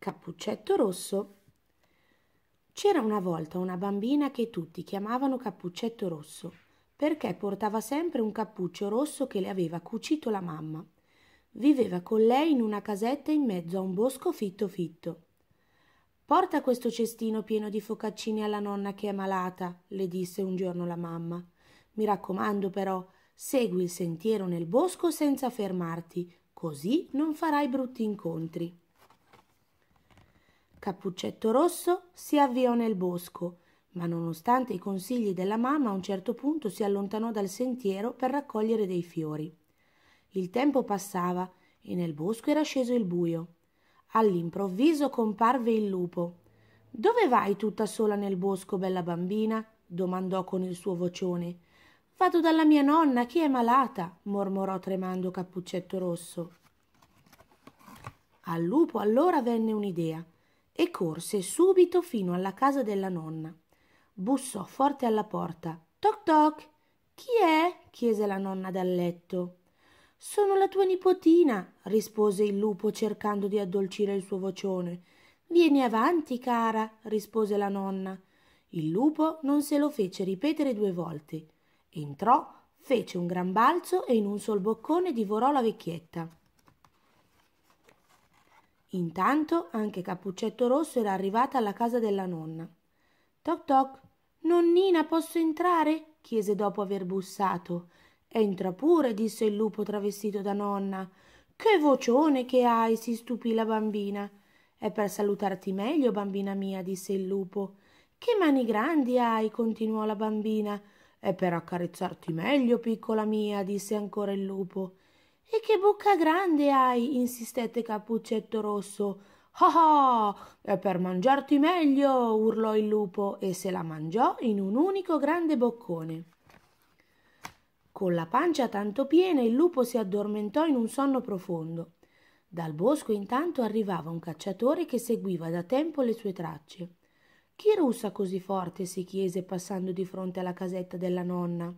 Cappuccetto Rosso. C'era una volta una bambina che tutti chiamavano Cappuccetto Rosso, perché portava sempre un cappuccio rosso che le aveva cucito la mamma. Viveva con lei in una casetta in mezzo a un bosco fitto fitto. Porta questo cestino pieno di focaccini alla nonna che è malata, le disse un giorno la mamma. Mi raccomando però, segui il sentiero nel bosco senza fermarti, così non farai brutti incontri. Cappuccetto Rosso si avviò nel bosco, ma nonostante i consigli della mamma a un certo punto si allontanò dal sentiero per raccogliere dei fiori. Il tempo passava e nel bosco era sceso il buio. All'improvviso comparve il lupo. Dove vai tutta sola nel bosco, bella bambina? domandò con il suo vocione. Vado dalla mia nonna, che è malata, mormorò tremando Cappuccetto Rosso. Al lupo allora venne un'idea e corse subito fino alla casa della nonna. Bussò forte alla porta. Toc toc. Chi è? chiese la nonna dal letto. Sono la tua nipotina, rispose il lupo cercando di addolcire il suo vocione. Vieni avanti, cara, rispose la nonna. Il lupo non se lo fece ripetere due volte. Entrò, fece un gran balzo e in un sol boccone divorò la vecchietta. Intanto anche Cappuccetto Rosso era arrivata alla casa della nonna. Toc toc. Nonnina, posso entrare? chiese dopo aver bussato. Entra pure, disse il lupo travestito da nonna. Che vocione che hai, si stupì la bambina. È per salutarti meglio, bambina mia, disse il lupo. Che mani grandi hai, continuò la bambina. È per accarezzarti meglio, piccola mia, disse ancora il lupo. E che bocca grande hai, insistette Cappuccetto Rosso. ah, è ah, per mangiarti meglio, urlò il lupo e se la mangiò in un unico grande boccone. Con la pancia tanto piena il lupo si addormentò in un sonno profondo. Dal bosco intanto arrivava un cacciatore che seguiva da tempo le sue tracce. Chi russa così forte? si chiese passando di fronte alla casetta della nonna.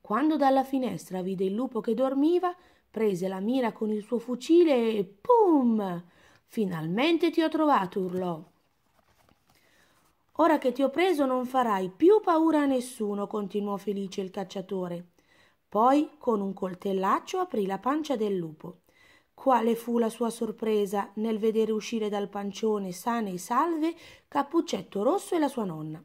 Quando dalla finestra vide il lupo che dormiva, prese la mira con il suo fucile e pum! Finalmente ti ho trovato, urlò. Ora che ti ho preso non farai più paura a nessuno, continuò felice il cacciatore. Poi, con un coltellaccio, aprì la pancia del lupo. Quale fu la sua sorpresa nel vedere uscire dal pancione sane e salve Cappuccetto Rosso e la sua nonna.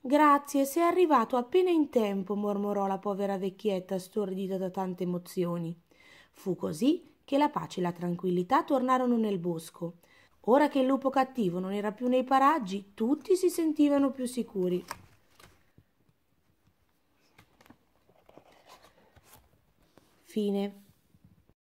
Grazie, sei arrivato appena in tempo, mormorò la povera vecchietta stordita da tante emozioni. Fu così che la pace e la tranquillità tornarono nel bosco. Ora che il lupo cattivo non era più nei paraggi, tutti si sentivano più sicuri. Fine.